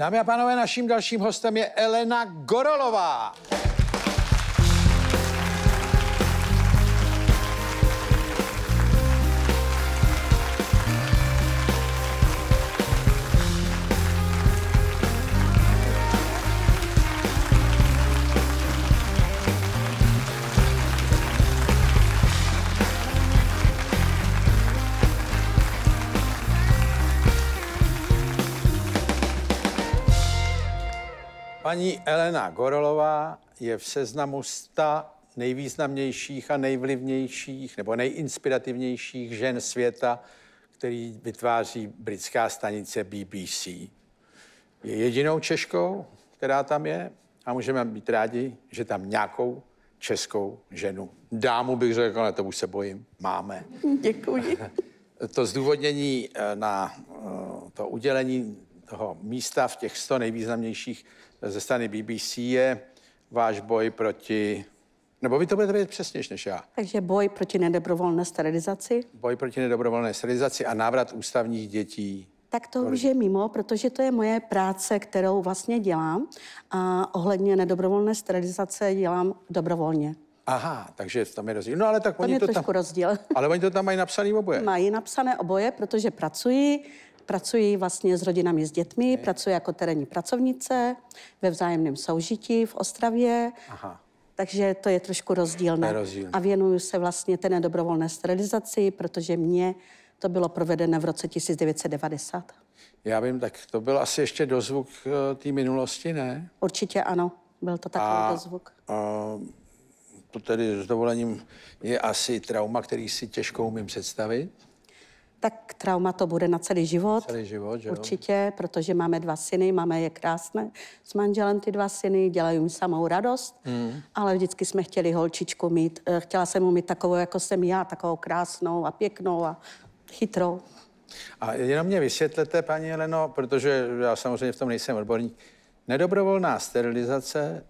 Dámy a pánové, naším dalším hostem je Elena Gorolová. Paní Elena Gorolová je v seznamu 100 nejvýznamnějších a nejvlivnějších nebo nejinspirativnějších žen světa, který vytváří britská stanice BBC. Je jedinou Češkou, která tam je a můžeme být rádi, že tam nějakou českou ženu. Dámu bych řekl, ale to už se bojím, máme. Děkuji. To zdůvodnění eh, na eh, to udělení toho místa v těch 100 nejvýznamnějších ze strany BBC je váš boj proti nebo vy to budete vědět přesnější než já. Takže boj proti nedobrovolné sterilizaci. Boj proti nedobrovolné sterilizaci a návrat ústavních dětí. Tak to už je mimo, protože to je moje práce, kterou vlastně dělám. A ohledně nedobrovolné sterilizace dělám dobrovolně. Aha, takže tam je rozdíl. No ale tak tam oni je to trošku tam... rozdíl. Ale oni to tam mají napsané oboje. Mají napsané oboje, protože pracuji Pracuji vlastně s rodinami s dětmi, okay. pracuji jako terénní pracovnice ve vzájemném soužití v Ostravě. Aha. Takže to je trošku rozdílné. Je A věnuju se vlastně té nedobrovolné sterilizaci, protože mě to bylo provedeno v roce 1990. Já vím, tak to byl asi ještě dozvuk eh, té minulosti, ne? Určitě ano, byl to takový a, dozvuk. A, eh, to tedy s dovolením je asi trauma, který si těžko umím představit tak trauma to bude na celý život. Celý život, že Určitě, protože máme dva syny, máme je krásné s manželem ty dva syny, dělají mi samou radost, mm. ale vždycky jsme chtěli holčičku mít. Eh, chtěla jsem mu mít takovou, jako jsem já, takovou krásnou a pěknou a chytrou. A jenom mě vysvětlete, paní Jeleno, protože já samozřejmě v tom nejsem odborník, nedobrovolná sterilizace,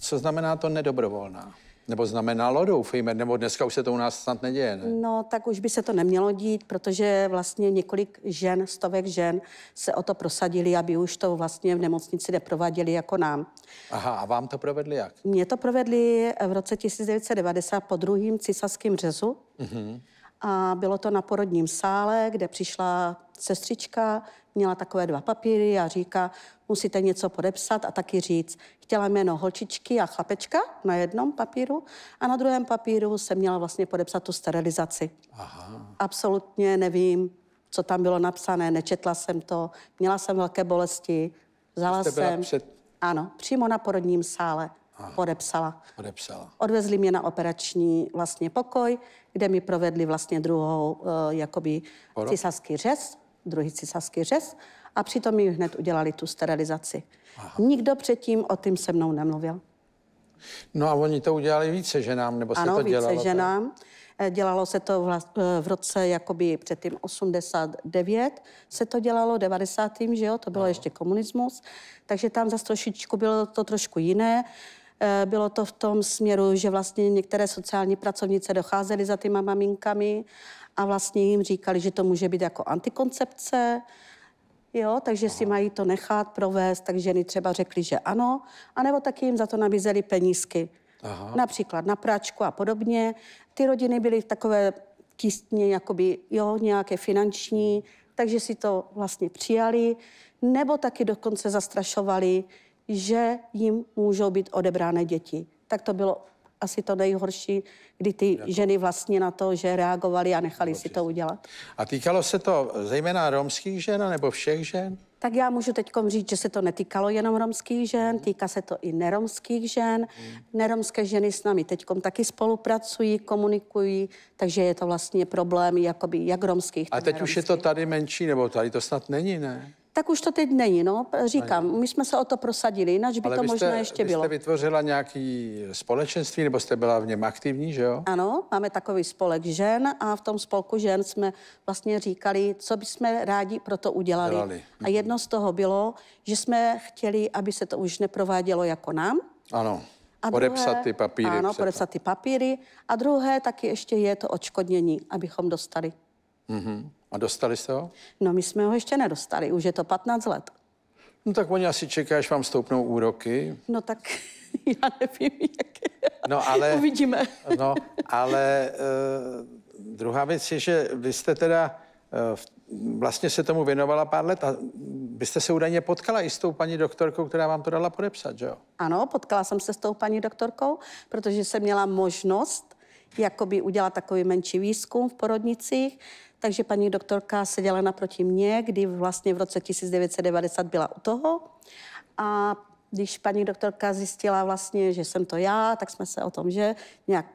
co znamená to nedobrovolná? nebo znamenalo, doufejme, nebo dneska už se to u nás snad neděje, ne? No, tak už by se to nemělo dít, protože vlastně několik žen, stovek žen se o to prosadili, aby už to vlastně v nemocnici neprovadili jako nám. Aha, a vám to provedli jak? Mě to provedli v roce 1990 po druhým císařském řezu. Mm-hmm a bylo to na porodním sále, kde přišla sestřička, měla takové dva papíry a říká, musíte něco podepsat a taky říct. Chtěla jméno holčičky a chlapečka na jednom papíru a na druhém papíru se měla vlastně podepsat tu sterilizaci. Aha. Absolutně nevím, co tam bylo napsané, nečetla jsem to, měla jsem velké bolesti, vzala jsem... Před... Ano, přímo na porodním sále. Aha. Podepsala. Podepsala. Odvezli mě na operační vlastně pokoj, kde mi provedli vlastně druhou uh, jakoby císařský řez, druhý císařský řez a přitom mi hned udělali tu sterilizaci. Aha. Nikdo předtím o tím se mnou nemluvil. No a oni to udělali více ženám, nebo se ano, to dělalo? Ano, více ženám. Tak? Eh, dělalo se to eh, v, roce jakoby předtím 89, se to dělalo 90. že jo, to bylo no. ještě komunismus, takže tam za trošičku bylo to trošku jiné. Eh, bylo to v tom směru, že vlastně některé sociální pracovnice docházely za těma maminkami a vlastně jim říkali, že to může být jako antikoncepce, Jo, takže Aha. si mají to nechat provést, tak ženy třeba řekly, že ano, anebo taky jim za to nabízeli penízky. Aha. Například na pračku a podobně. Ty rodiny byly v takové tísně, jakoby, jo, nějaké finanční, takže si to vlastně přijali, nebo taky dokonce zastrašovali, že jim můžou být odebrány děti. Tak to bylo asi to nejhorší, kdy ty jako. ženy vlastně na to, že reagovaly a nechali si to udělat. A týkalo se to zejména romských žen nebo všech žen? Tak já můžu teď říct, že se to netýkalo jenom romských žen, mhm. týká se to i neromských žen. Hmm. Neromské ženy s námi teď taky spolupracují, komunikují, takže je to vlastně problém jakoby jak romských, A teď neromských. už je to tady menší, nebo tady to snad není, ne? tak už to teď není, no. Říkám, my jsme se o to prosadili, jinak by Ale to možná jste, ještě bylo. Ale jste vytvořila nějaký společenství, nebo jste byla v něm aktivní, že jo? Ano, máme takový spolek žen a v tom spolku žen jsme vlastně říkali, co by jsme rádi pro to udělali. Dělali. A mhm. jedno z toho bylo, že jsme chtěli, aby se to už neprovádělo jako nám. Ano. A podepsat druhé, ty papíry. Ano, podepsat ty papíry. A druhé taky ještě je to odškodnění, abychom dostali. Mm-hmm. A dostali jste ho? No, my jsme ho ještě nedostali, už je to 15 let. No tak oni asi čekají, až vám stoupnou úroky. No tak já nevím, jak No ale... Uvidíme. No, ale uh, druhá věc je, že vy jste teda uh, vlastně se tomu věnovala pár let a byste se údajně potkala i s tou paní doktorkou, která vám to dala podepsat, že jo? Ano, potkala jsem se s tou paní doktorkou, protože jsem měla možnost jakoby udělat takový menší výzkum v porodnicích. Takže paní doktorka seděla naproti mě, kdy vlastně v roce 1990 byla u toho. A když paní doktorka zjistila vlastně, že jsem to já, tak jsme se o tom, že nějak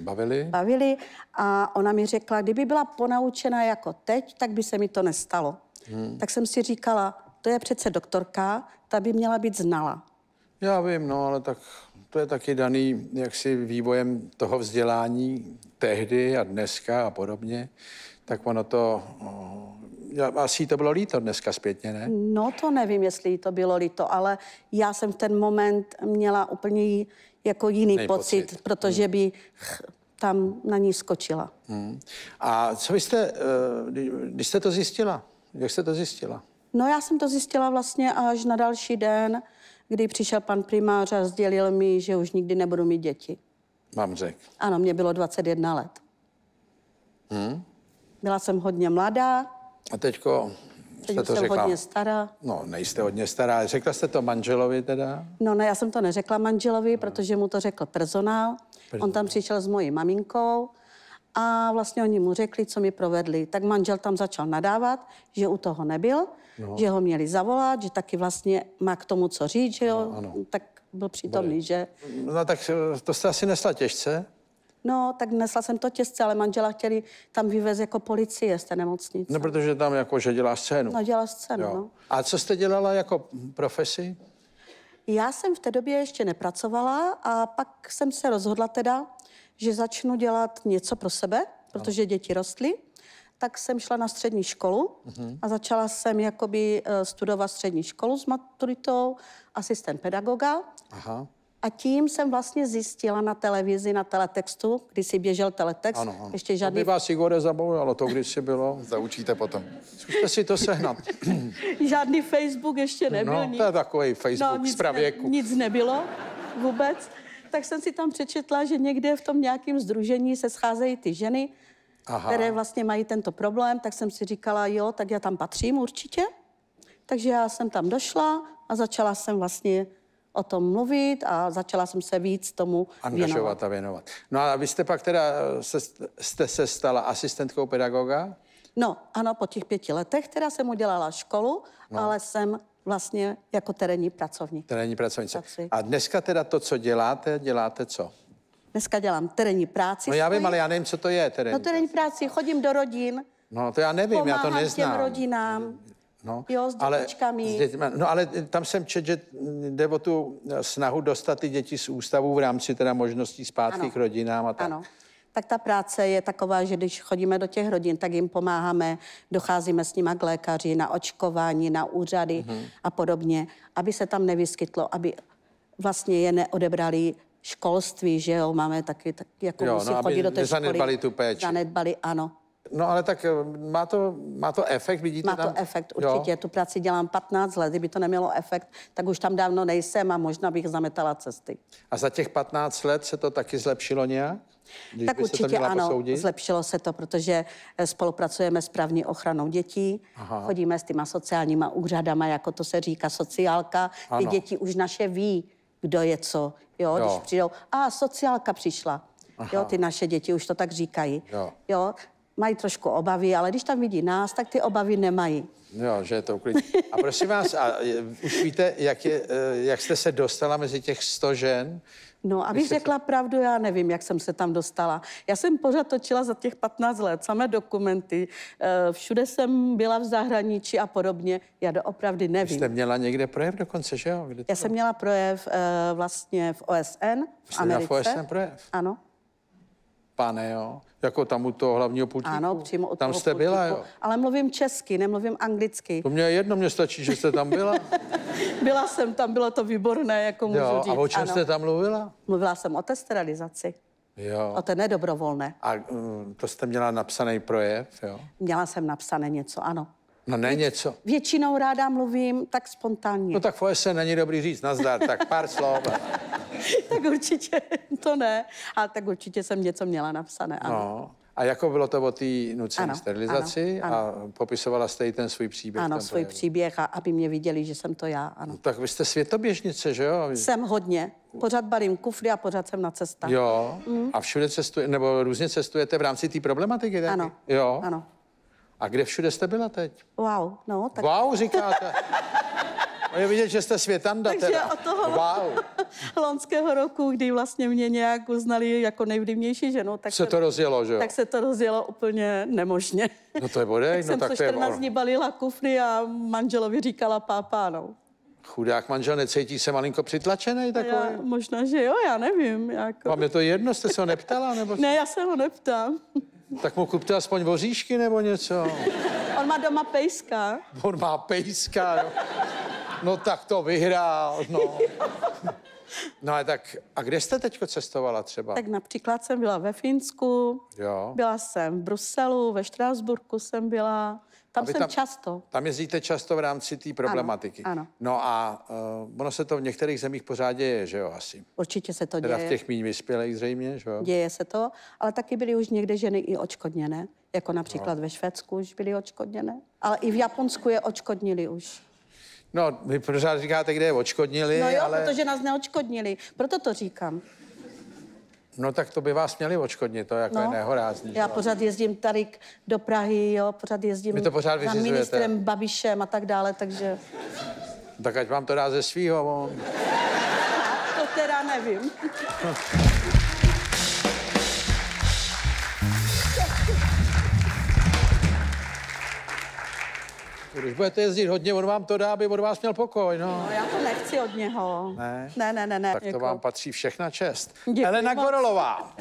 Bavili? Bavili a ona mi řekla, kdyby byla ponaučena jako teď, tak by se mi to nestalo. Hmm. Tak jsem si říkala, to je přece doktorka, ta by měla být znala. Já vím, no, ale tak to je taky daný jaksi vývojem toho vzdělání tehdy a dneska a podobně. Tak ono to, o, asi to bylo líto dneska zpětně, ne? No to nevím, jestli to bylo líto, ale já jsem v ten moment měla úplně jako jiný pocit, pocit, protože hmm. by tam na ní skočila. Hmm. A co vy jste, eh, když jste to zjistila? Jak jste to zjistila? No já jsem to zjistila vlastně až na další den, kdy přišel pan primář a sdělil mi, že už nikdy nebudu mít děti. Mám řek. Ano, mě bylo 21 let. Hmm? Byla jsem hodně mladá. A teďko jste Teď to jsem řekla. hodně stará. No, nejste hodně stará. Řekla jste to manželovi teda? No ne, já jsem to neřekla manželovi, no. protože mu to řekl personál. personál. On tam přišel s mojí maminkou a vlastně oni mu řekli, co mi provedli. Tak manžel tam začal nadávat, že u toho nebyl, no. že ho měli zavolat, že taky vlastně má k tomu co říct, že jo, no, tak byl přítomný, Bude. že... No tak eh, to jste asi nesla těžce? No, tak nesla jsem to těžce, ale manžela chtěli tam vyvez jako policie z té nemocnice. No, protože tam jako, že dělá scénu. No, dělá scénu, jo. no. A co jste dělala jako profesi? Já jsem v té době ještě nepracovala a pak jsem se rozhodla teda, že začnu dělat něco pro sebe, protože děti rostly tak jsem šla na střední školu mm-hmm. a začala jsem jakoby eh, studovat střední školu s maturitou, asistent pedagoga. Aha. A tím jsem vlastně zjistila na televizi, na teletextu, kdy si běžel teletext. Ano, ano. Ještě žádný... Aby vás Igore zabavilo to, když si bylo. Zaučíte potom. Zkuste si to sehnat. žádný Facebook ještě no, nebyl. No, nic. to je takový Facebook no, z pravěku. Ne, nic nebylo vůbec. Tak jsem si tam přečetla, že někde v tom nějakém združení se scházejí ty ženy, Aha. které vlastně mají tento problém, tak jsem si říkala, jo, tak já tam patřím určitě. Takže já jsem tam došla a začala jsem vlastně o tom mluvit a začala jsem se víc tomu Angažovat věnovat. a věnovat. No a vy jste pak teda, eh, se, jste se stala asistentkou pedagoga? No, ano, po těch pěti letech teda jsem udělala školu, no. ale jsem vlastně jako terénní pracovník. Terénní pracovnice. Pracuji. A dneska teda to, co děláte, děláte co? Dneska dělám terénní práci. No já vím, ale já nevím, co to je terénní No terénní práci, chodím do rodin. No to já nevím, já to neznám. těm rodinám. No, jo, s ale, s dětma, no ale tam jsem čet, že jde o tu snahu dostat ty děti z ústavu v rámci teda možností zpátky ano. k rodinám a tak. Ano. Tak ta práce je taková, že když chodíme do těch rodin, tak jim pomáháme, docházíme s nimi k lékaři, na očkování, na úřady mm-hmm. a podobně, aby se tam nevyskytlo, aby vlastně je neodebrali školství, že jo, máme taky, tak, jako jo, no, musí no, chodit do té školy. tu péči. Zanedbali, ano. No ale tak eh, má to, má to efekt, vidíte? Má to tam? efekt, určitě. Jo. Tu práci dělám 15 let, kdyby to nemělo efekt, tak už tam dávno nejsem a možná bych zametala cesty. A za těch 15 let se to taky zlepšilo nějak? Když tak určitě ano, posoudit? zlepšilo se to, protože eh, spolupracujeme s právní ochranou dětí, Aha. chodíme s těma sociálníma úřadama, jako to se říká sociálka, ty ano. děti už naše ví, kdo je co, jo, jo. když přijdou, a sociálka přišla. Aha. Jo, ty naše děti už to tak říkají. Jo. jo, mají trošku obavy, ale když tam vidí nás, tak ty obavy nemají. No, že je to uklidně. A prosím vás, a už víte, jak, je, eh, jak jste se dostala mezi těch 100 žen? No, abych řekla pravdu, já nevím, jak jsem se tam dostala. Já jsem pořád točila za těch 15 let samé dokumenty, eh, všude jsem byla v zahraničí a podobně. Já doopravdy nevím. Vy jste měla někde projev dokonce, že jo? Kde to... Já jsem měla projev eh, vlastně v OSN, v Jste v OSN projev? Ano pane, jo? Jako tam u toho hlavního pultíku. Ano, přímo od Tam toho jste pultíku, byla, jo? Ale mluvím česky, nemluvím anglicky. To mě jedno, mě stačí, že jste tam byla. byla jsem tam, bylo to výborné, jako můžu jo, říct. A o čem ano. jste tam mluvila? Mluvila jsem o té sterilizaci. Jo. O té nedobrovolné. A um, to jste měla napsaný projev, jo? Měla jsem napsané něco, ano. No ne něco. Většinou ráda mluvím tak spontánně. No tak v OSN e není dobrý říct, nazdar, tak pár slov. tak určitě to ne. A tak určitě jsem něco měla napsané, ano. No. A jako bylo to o té nucené sterilizaci ano, ano. a popisovala jste i ten svůj příběh? Ano, svůj projevu. příběh a aby mě viděli, že jsem to já, ano. No, tak vy jste světoběžnice, že jo? Jsem hodně. Pořád balím kufry a pořád jsem na cestách. Jo. Mm. A všude cestujete, nebo různě cestujete v rámci té problematiky? Taky? Ano. Jo. Ano. A kde všude jste byla teď? Wow, no tak... Wow, říkáte. A je vidět, že jste světanda Takže teda. od toho wow. lonského roku, kdy vlastně mě nějak uznali jako nejvlivnější ženu. Tak se, se to rozjelo, že jo? Tak se to rozjelo úplně nemožně. No to je bodej, tak no jsem tak to je 14 dní balila kufry a manželovi říkala pápá, no. Chudák manžel necítí se malinko přitlačený takový? Já, možná, že jo, já nevím. Jako. Vám je to jedno, jste se ho neptala? Nebo... ne, já se ho neptám. Tak mu kupte aspoň voříšky nebo něco. On má doma pejska. On má pejska, jo. No tak to vyhrál, no. No a tak, a kde jste teď cestovala třeba? Tak například jsem byla ve Finsku, jo. byla jsem v Bruselu, ve Štrásburku jsem byla, tam Aby jsem tam, často. Tam jezdíte často v rámci té problematiky. Ano, ano. No a uh, ono se to v některých zemích pořád děje, že jo, asi. Určitě se to teda děje. Teda v těch méně vyspělých zřejmě, že jo? Děje se to, ale taky byly už někde ženy i očkodněné, jako například no. ve Švédsku už byly očkodněné, ale i v Japonsku je očkodnili už. No, vy pořád říkáte, kde je odškodnili, No jo, ale... protože nás neodškodnili, proto to říkám. No tak to by vás měli odškodnit, to jako no, je nehorázný. Já no. pořád jezdím tady do Prahy, jo, pořád jezdím to pořád za ministrem Babišem a tak dále, takže... Tak ať vám to dá ze svýho, on. To teda nevím. Když budete jezdit hodně, on vám to dá, aby od vás měl pokoj, no. no já to nechci od něho. Ne? Ne, ne, ne, ne. Tak to jako... vám patří všechna čest. Děkuji Elena Korolová.